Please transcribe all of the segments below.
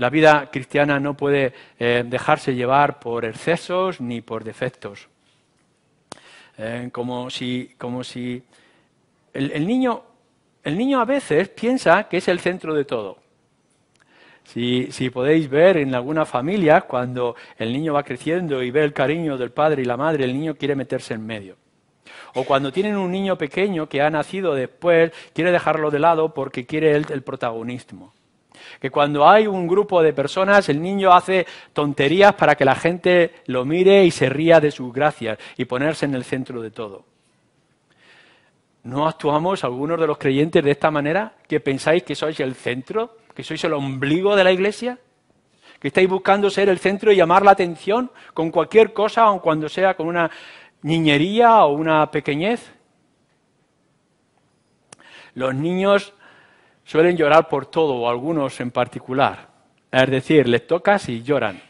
la vida cristiana no puede eh, dejarse llevar por excesos ni por defectos. Eh, como si, el, niño, a veces piensa que es el centro de todo. Si, podéis ver en algunas familia, cuando el niño va creciendo y ve el cariño del padre y la madre, el niño quiere meterse en medio. O cuando tienen un niño pequeño que ha nacido después, quiere dejarlo de lado porque quiere el protagonismo que cuando hay un grupo de personas, el niño hace tonterías para que la gente lo mire y se ría de sus gracias y ponerse en el centro de todo. ¿No actuamos algunos de los creyentes de esta manera? ¿Que pensáis que sois el centro? ¿Que sois el ombligo de la iglesia? ¿Que estáis buscando ser el centro y llamar la atención con cualquier cosa, aun cuando sea con una niñería o una pequeñez? Los niños suelen llorar por todo, o algunos en particular. Es decir, les tocas y lloran.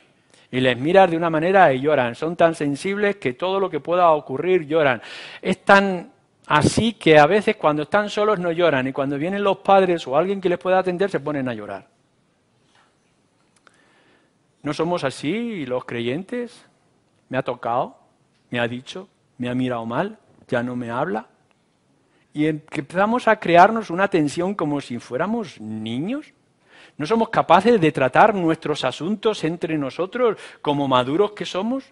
Y les miras de una manera y lloran. Son tan sensibles que todo lo que pueda ocurrir lloran. Es tan así que a veces cuando están solos no lloran y cuando vienen los padres o alguien que les pueda atender se ponen a llorar. ¿No somos así los creyentes? Me ha tocado, me ha dicho, me ha mirado mal, ya no me habla, y empezamos a crearnos una tensión como si fuéramos niños. ¿No somos capaces de tratar nuestros asuntos entre nosotros como maduros que somos?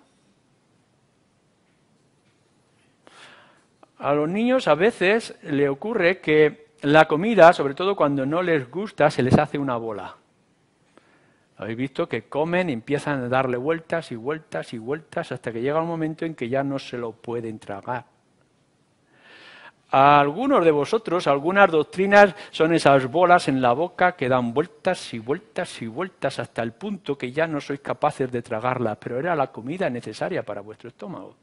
A los niños a veces le ocurre que la comida, sobre todo cuando no les gusta, se les hace una bola. Habéis visto que comen y empiezan a darle vueltas y vueltas y vueltas hasta que llega un momento en que ya no se lo pueden tragar algunos de vosotros, algunas doctrinas son esas bolas en la boca que dan vueltas y vueltas y vueltas hasta el punto que ya no sois capaces de tragarlas, pero era la comida necesaria para vuestro estómago.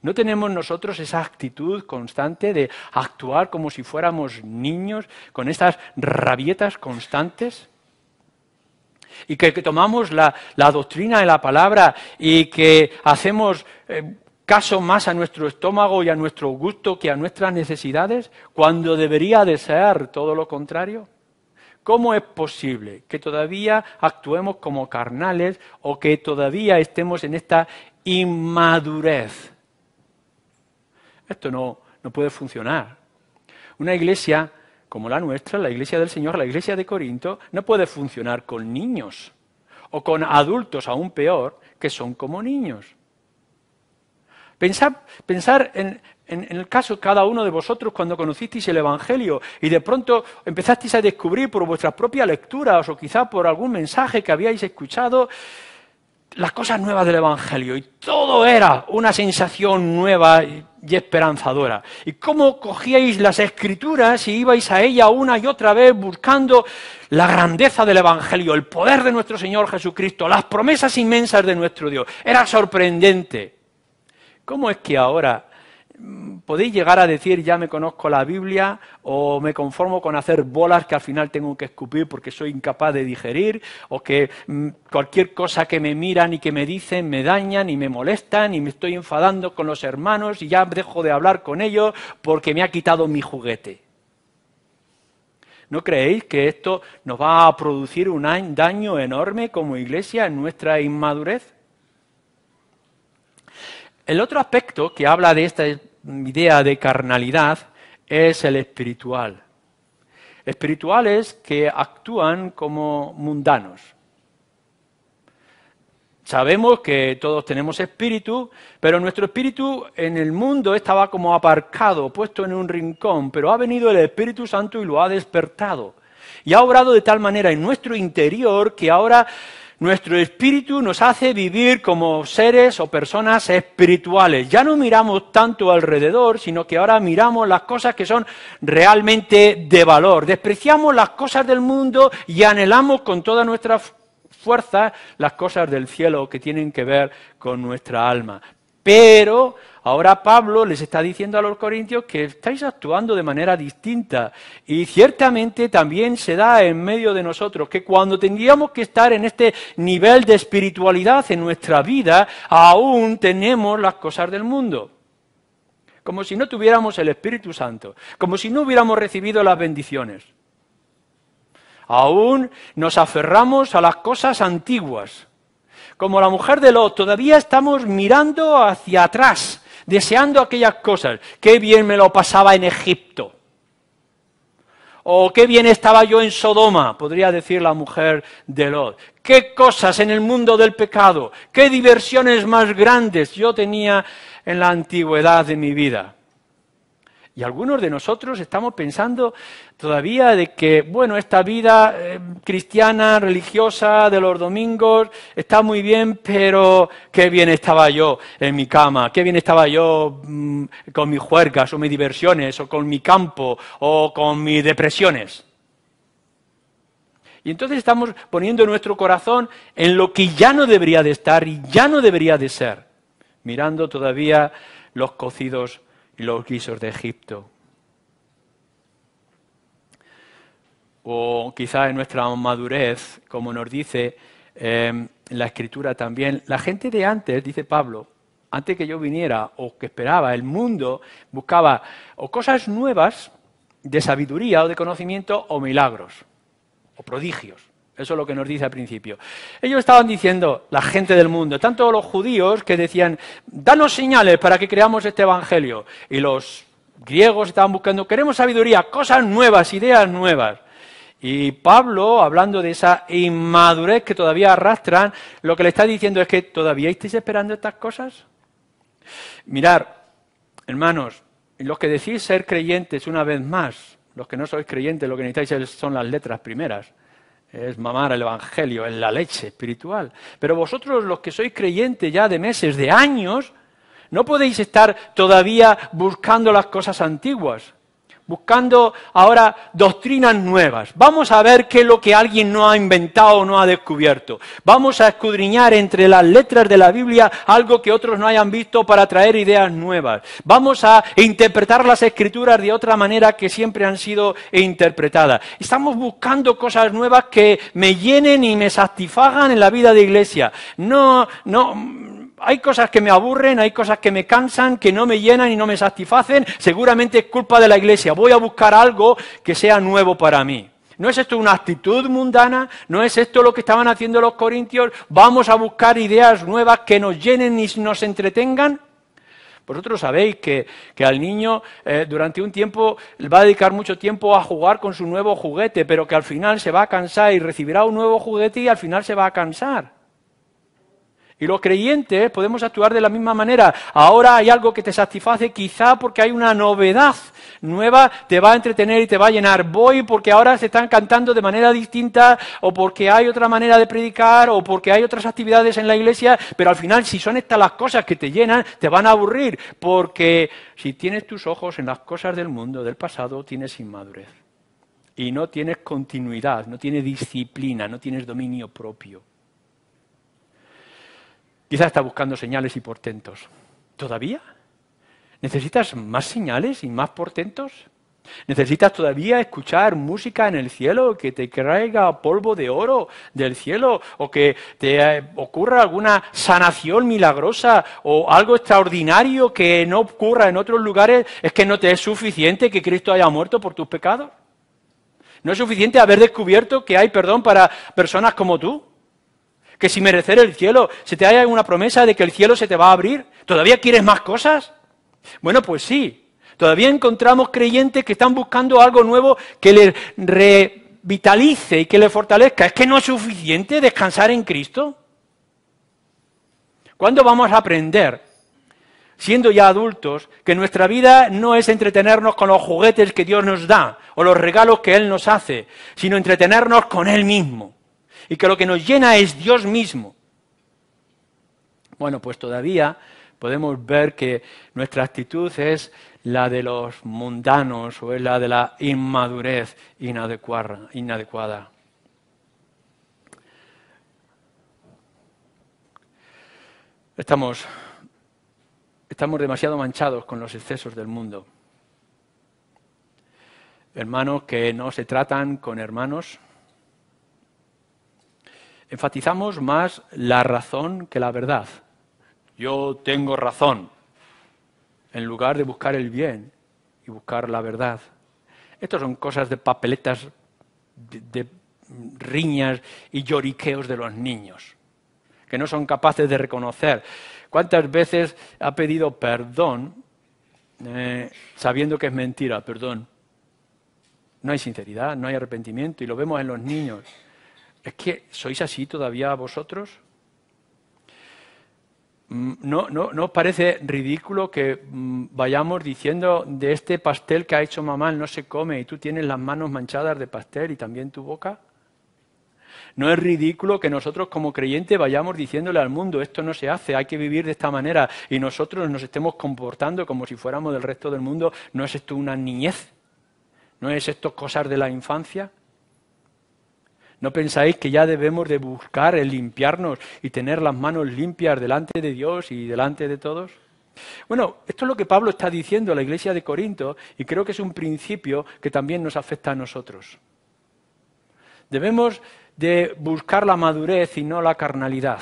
No tenemos nosotros esa actitud constante de actuar como si fuéramos niños, con estas rabietas constantes. Y que, tomamos la, doctrina de la palabra y que hacemos eh, caso más a nuestro estómago y a nuestro gusto que a nuestras necesidades, cuando debería de ser todo lo contrario? ¿Cómo es posible que todavía actuemos como carnales o que todavía estemos en esta inmadurez? Esto no, no puede funcionar. Una iglesia como la nuestra, la iglesia del Señor, la iglesia de Corinto, no puede funcionar con niños o con adultos, aún peor, que son como niños. Pensad, pensar en, en, el caso de cada uno de vosotros cuando conocisteis el Evangelio y de pronto empezasteis a descubrir por vuestras propias lecturas o quizá por algún mensaje que habíais escuchado las cosas nuevas del Evangelio y todo era una sensación nueva y esperanzadora. Y cómo cogíais las escrituras y ibais a ella una y otra vez buscando la grandeza del Evangelio, el poder de nuestro Señor Jesucristo, las promesas inmensas de nuestro Dios. Era sorprendente. ¿Cómo es que ahora mm, podéis llegar a decir ya me conozco la Biblia o me conformo con hacer bolas que al final tengo que escupir porque soy incapaz de digerir o que mm, cualquier cosa que me miran y que me dicen me dañan y me molestan y me estoy enfadando con los hermanos y ya dejo de hablar con ellos porque me ha quitado mi juguete. ¿No creéis que esto nos va a producir un daño enorme como iglesia en nuestra inmadurez? El otro aspecto que habla de esta idea de carnalidad es el espiritual. Espirituales que actúan como mundanos. Sabemos que todos tenemos espíritu, pero nuestro espíritu en el mundo estaba como aparcado, puesto en un rincón, pero ha venido el Espíritu Santo y lo ha despertado. Y ha obrado de tal manera en nuestro interior que ahora nuestro espíritu nos hace vivir como seres o personas espirituales. Ya no miramos tanto alrededor, sino que ahora miramos las cosas que son realmente de valor. Despreciamos las cosas del mundo y anhelamos con toda nuestra fuerza las cosas del cielo que tienen que ver con nuestra alma. Pero Ahora Pablo les está diciendo a los corintios que estáis actuando de manera distinta y ciertamente también se da en medio de nosotros que cuando tendríamos que estar en este nivel de espiritualidad en nuestra vida, aún tenemos las cosas del mundo como si no tuviéramos el Espíritu Santo, como si no hubiéramos recibido las bendiciones. Aún nos aferramos a las cosas antiguas. Como la mujer de Lot, todavía estamos mirando hacia atrás deseando aquellas cosas. Qué bien me lo pasaba en Egipto. O qué bien estaba yo en Sodoma, podría decir la mujer de Lot. Qué cosas en el mundo del pecado, qué diversiones más grandes yo tenía en la antigüedad de mi vida. Y algunos de nosotros estamos pensando todavía de que, bueno, esta vida eh, cristiana, religiosa, de los domingos, está muy bien, pero qué bien estaba yo en mi cama, qué bien estaba yo mm, con mis juergas o mis diversiones o con mi campo o con mis depresiones. Y entonces estamos poniendo nuestro corazón en lo que ya no debería de estar y ya no debería de ser, mirando todavía los cocidos los guisos de Egipto. O quizás en nuestra madurez, como nos dice em, la escritura también, la gente de antes, dice Pablo, antes que yo viniera o que esperaba, el mundo buscaba o cosas nuevas de sabiduría o de conocimiento o milagros o prodigios. Eso es lo que nos dice al principio. Ellos estaban diciendo, la gente del mundo, tanto los judíos que decían, danos señales para que creamos este evangelio. Y los griegos estaban buscando, queremos sabiduría, cosas nuevas, ideas nuevas. Y Pablo, hablando de esa inmadurez que todavía arrastran, lo que le está diciendo es que todavía estáis esperando estas cosas. Mirar, hermanos, los que decís ser creyentes una vez más, los que no sois creyentes, lo que necesitáis son las letras primeras es mamar el Evangelio, en la leche espiritual. Pero vosotros los que sois creyentes ya de meses, de años, no podéis estar todavía buscando las cosas antiguas buscando ahora doctrinas nuevas. Vamos a ver qué es lo que alguien no ha inventado o no ha descubierto. Vamos a escudriñar entre las letras de la Biblia algo que otros no hayan visto para traer ideas nuevas. Vamos a interpretar las escrituras de otra manera que siempre han sido interpretadas. Estamos buscando cosas nuevas que me llenen y me satisfagan en la vida de iglesia. No, no, hay cosas que me aburren, hay cosas que me cansan, que no me llenan y no me satisfacen. Seguramente es culpa de la iglesia. Voy a buscar algo que sea nuevo para mí. ¿No es esto una actitud mundana? ¿No es esto lo que estaban haciendo los corintios? Vamos a buscar ideas nuevas que nos llenen y nos entretengan. Vosotros sabéis que, al niño eh, durante un tiempo va a dedicar mucho tiempo a jugar con su nuevo juguete, pero que al final se va a cansar y recibirá un nuevo juguete y al final se va a cansar. Y los creyentes podemos actuar de la misma manera. Ahora hay algo que te satisface, quizá porque hay una novedad nueva, te va a entretener y te va a llenar. Voy porque ahora se están cantando de manera distinta, o porque hay otra manera de predicar, o porque hay otras actividades en la iglesia, pero al final, si son estas las cosas que te llenan, te van a aburrir, porque si tienes tus ojos en las cosas del mundo, del pasado, tienes inmadurez. Y no tienes continuidad, no tienes disciplina, no tienes dominio propio. Quizás está buscando señales y portentos. ¿Todavía? ¿Necesitas más señales y más portentos? ¿Necesitas todavía escuchar música en el cielo que te caiga polvo de oro del cielo o que te eh, ocurra alguna sanación milagrosa o algo extraordinario que no ocurra en otros lugares? ¿Es que no te es suficiente que Cristo haya muerto por tus pecados? ¿No es suficiente haber descubierto que hay perdón para personas como tú? que si merecer el cielo, se te haya alguna promesa de que el cielo se te va a abrir. ¿Todavía quieres más cosas? Bueno, pues sí. Todavía encontramos creyentes que están buscando algo nuevo que les revitalice y que les fortalezca. ¿Es que no es suficiente descansar en Cristo? ¿Cuándo vamos a aprender, siendo ya adultos, que nuestra vida no es entretenernos con los juguetes que Dios nos da o los regalos que Él nos hace, sino entretenernos con Él mismo? y que lo que nos llena es Dios mismo. Bueno, pues todavía podemos ver que nuestra actitud es la de los mundanos o es la de la inmadurez inadecuada. inadecuada. Estamos, estamos demasiado manchados con los excesos del mundo. Hermanos que no se tratan con hermanos, enfatizamos más la razón que la verdad. Yo tengo razón, en lugar de buscar el bien y buscar la verdad. Estas son cosas de papeletas, de, riñas y lloriqueos de los niños, que no son capaces de reconocer. ¿Cuántas veces ha pedido perdón eh, sabiendo que es mentira? Perdón. No hay sinceridad, no hay arrepentimiento y lo vemos en los niños. ¿Es que sois así todavía vosotros? Mm, ¿No, no, ¿No os parece ridículo que mm, vayamos diciendo de este pastel que ha hecho mamá no se come y tú tienes las manos manchadas de pastel y también tu boca? ¿No es ridículo que nosotros como creyentes vayamos diciéndole al mundo esto no se hace, hay que vivir de esta manera y nosotros nos estemos comportando como si fuéramos del resto del mundo? ¿No es esto una niñez? ¿No es esto cosas de la infancia? ¿No pensáis que ya debemos de buscar el limpiarnos y tener las manos limpias delante de Dios y delante de todos? Bueno, esto es lo que Pablo está diciendo a la iglesia de Corinto y creo que es un principio que también nos afecta a nosotros. Debemos de buscar la madurez y no la carnalidad.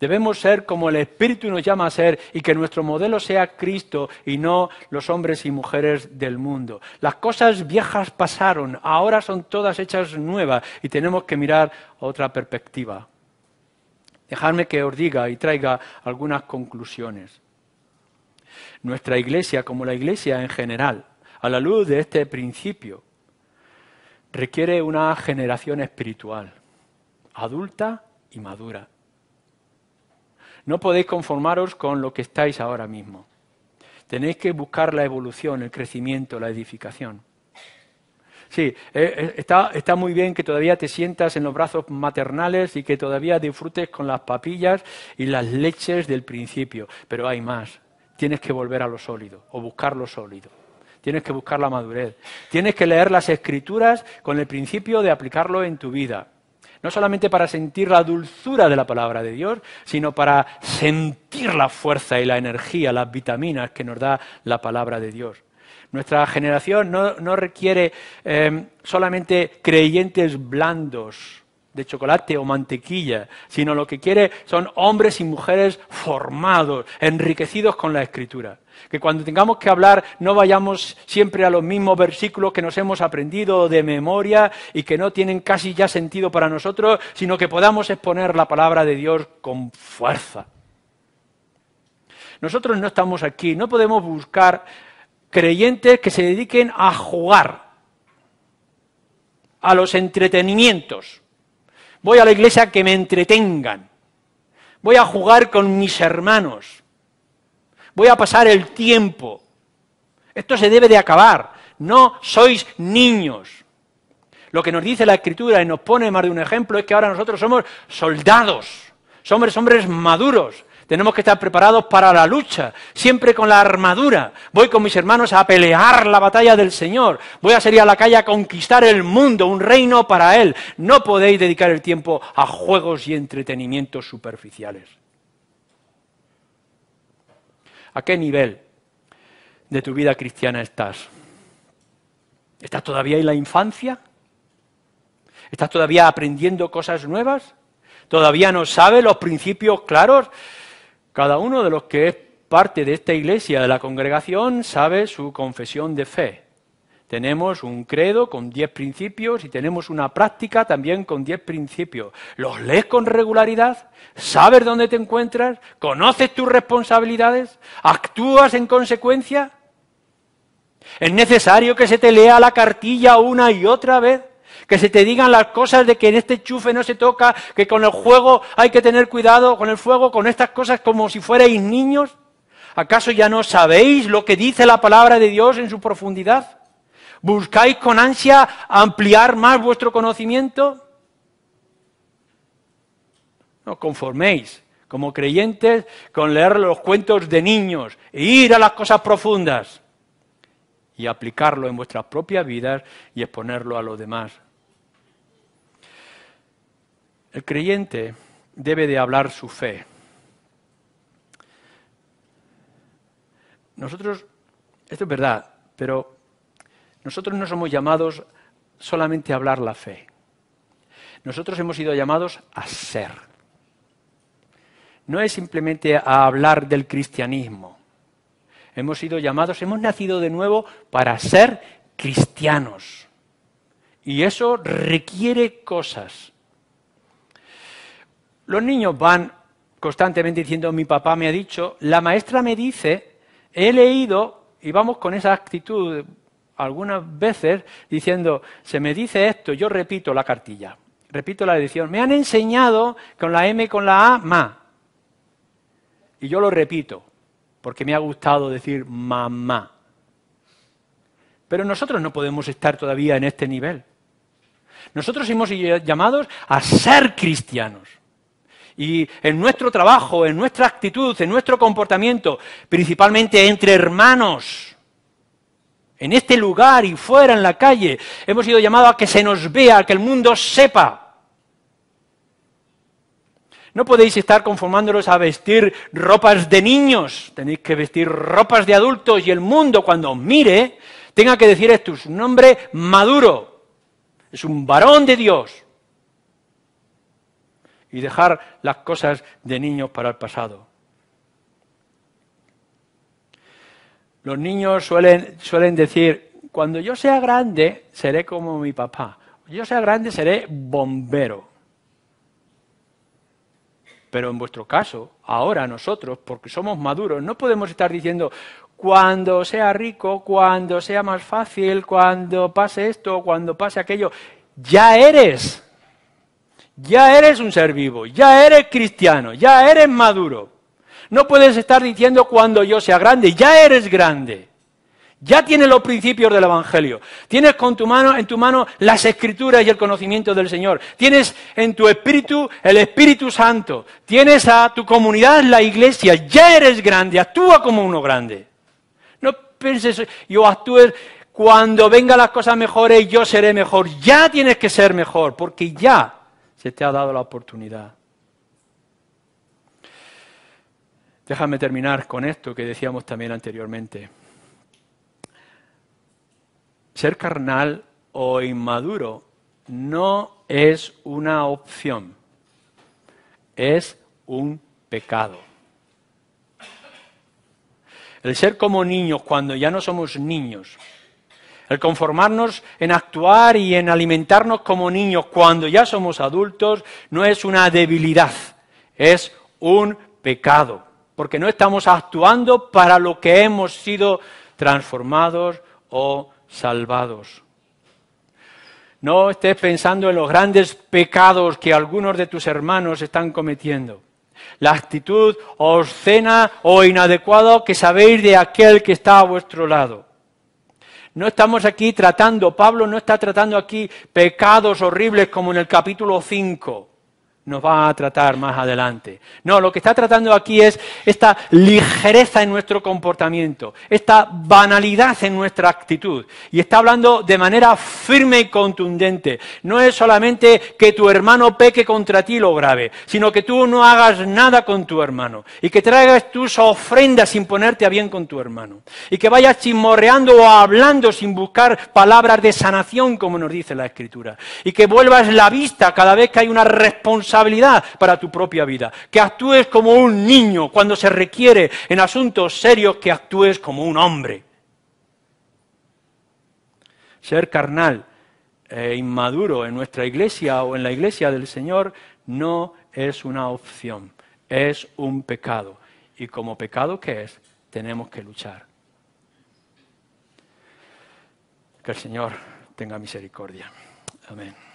Debemos ser como el Espíritu nos llama a ser y que nuestro modelo sea Cristo y no los hombres y mujeres del mundo. Las cosas viejas pasaron, ahora son todas hechas nuevas y tenemos que mirar otra perspectiva. Dejadme que os diga y traiga algunas conclusiones. Nuestra iglesia, como la iglesia en general, a la luz de este principio, requiere una generación espiritual, adulta y madura. No podéis conformaros con lo que estáis ahora mismo. Tenéis que buscar la evolución, el crecimiento, la edificación. Sí, eh, eh, está, muy bien que todavía te sientas en los brazos maternales y que todavía disfrutes con las papillas y las leches del principio, pero hay más. Tienes que volver a lo sólido o buscar lo sólido. Tienes que buscar la madurez. Tienes que leer las escrituras con el principio de aplicarlo en tu vida no solamente para sentir la dulzura de la palabra de Dios, sino para sentir la fuerza y la energía, las vitaminas que nos da la palabra de Dios. Nuestra generación no, requiere em, solamente creyentes blandos de chocolate o mantequilla, sino lo que quiere son hombres y mujeres formados, enriquecidos con la escritura. Que cuando tengamos que hablar no vayamos siempre a los mismos versículos que nos hemos aprendido de memoria y que no tienen casi ya sentido para nosotros, sino que podamos exponer la palabra de Dios con fuerza. Nosotros no estamos aquí, no podemos buscar creyentes que se dediquen a jugar, a los entretenimientos. Voy a la iglesia que me entretengan. Voy a jugar con mis hermanos voy a pasar el tiempo. Esto se debe de acabar. No sois niños. Lo que nos dice la Escritura y nos pone más de un ejemplo es que ahora nosotros somos soldados, somos hombres maduros. Tenemos que estar preparados para la lucha, siempre con la armadura. Voy con mis hermanos a pelear la batalla del Señor. Voy a salir a la calle a conquistar el mundo, un reino para Él. No podéis dedicar el tiempo a juegos y entretenimientos superficiales. ¿A qué nivel de tu vida cristiana estás? ¿Estás todavía en la infancia? ¿Estás todavía aprendiendo cosas nuevas? ¿Todavía no sabes los principios claros? Cada uno de los que es parte de esta iglesia, de la congregación, sabe su confesión de fe. Tenemos un credo con diez principios y tenemos una práctica también con diez principios. ¿Los lees con regularidad? ¿Sabes dónde te encuentras? ¿Conoces tus responsabilidades? ¿Actúas en consecuencia? ¿Es necesario que se te lea la cartilla una y otra vez? que se te digan las cosas de que en este chufe no se toca, que con el juego hay que tener cuidado, con el fuego, con estas cosas como si fuerais niños? ¿Acaso ya no sabéis lo que dice la palabra de Dios en su profundidad? ¿Buscáis con ansia ampliar más vuestro conocimiento? No conforméis como creyentes con leer los cuentos de niños e ir a las cosas profundas y aplicarlo en vuestras propias vidas y exponerlo a los demás. El creyente debe de hablar su fe. Nosotros, esto es verdad, pero nosotros no somos llamados solamente a hablar la fe. Nosotros hemos sido llamados a ser. No es simplemente a hablar del cristianismo. Hemos sido llamados, hemos nacido de nuevo para ser cristianos. Y eso requiere cosas. Los niños van constantemente diciendo, mi papá me ha dicho, la maestra me dice, he leído, y vamos con esa actitud, algunas veces diciendo, se me dice esto, yo repito la cartilla, repito la edición, me han enseñado con la M, con la A, ma. Y yo lo repito, porque me ha gustado decir mamá. Pero nosotros no podemos estar todavía en este nivel. Nosotros hemos sido llamados a ser cristianos. Y en nuestro trabajo, en nuestra actitud, en nuestro comportamiento, principalmente entre hermanos, en este lugar y fuera en la calle. Hemos sido llamados a que se nos vea, a que el mundo sepa. No podéis estar conformándolos a vestir ropas de niños, tenéis que vestir ropas de adultos y el mundo cuando mire tenga que decir esto, es un hombre maduro, es un varón de Dios. Y dejar las cosas de niños para el pasado. Los niños suelen, suelen decir, cuando yo sea grande, seré como mi papá. Cuando yo sea grande, seré bombero. Pero en vuestro caso, ahora nosotros, porque somos maduros, no podemos estar diciendo, cuando sea rico, cuando sea más fácil, cuando pase esto, cuando pase aquello, ya eres. Ya eres un ser vivo, ya eres cristiano, ya eres maduro. No puedes estar diciendo cuando yo sea grande, ya eres grande. Ya tienes los principios del Evangelio. Tienes con tu mano, en tu mano las escrituras y el conocimiento del Señor. Tienes en tu espíritu el Espíritu Santo. Tienes a tu comunidad, la iglesia. Ya eres grande, actúa como uno grande. No pienses, yo actúe cuando vengan las cosas mejores, yo seré mejor. Ya tienes que ser mejor, porque ya se te ha dado la oportunidad. Déjame terminar con esto que decíamos también anteriormente. Ser carnal o inmaduro no es una opción, es un pecado. El ser como niños cuando ya no somos niños, el conformarnos en actuar y en alimentarnos como niños cuando ya somos adultos, no es una debilidad, es un pecado porque no estamos actuando para lo que hemos sido transformados o salvados. No estés pensando en los grandes pecados que algunos de tus hermanos están cometiendo. La actitud obscena o inadecuada que sabéis de aquel que está a vuestro lado. No estamos aquí tratando, Pablo no está tratando aquí pecados horribles como en el capítulo 5 nos va a tratar más adelante. No, lo que está tratando aquí es esta ligereza en nuestro comportamiento, esta banalidad en nuestra actitud. Y está hablando de manera firme y contundente. No es solamente que tu hermano peque contra ti lo grave, sino que tú no hagas nada con tu hermano y que traigas tus ofrendas sin ponerte a bien con tu hermano. Y que vayas chismorreando o hablando sin buscar palabras de sanación, como nos dice la Escritura. Y que vuelvas la vista cada vez que hay una responsabilidad responsabilidad para tu propia vida, que actúes como un niño cuando se requiere en asuntos serios, que actúes como un hombre. Ser carnal e inmaduro en nuestra iglesia o en la iglesia del Señor no es una opción, es un pecado. Y como pecado que es, tenemos que luchar. Que el Señor tenga misericordia. Amén.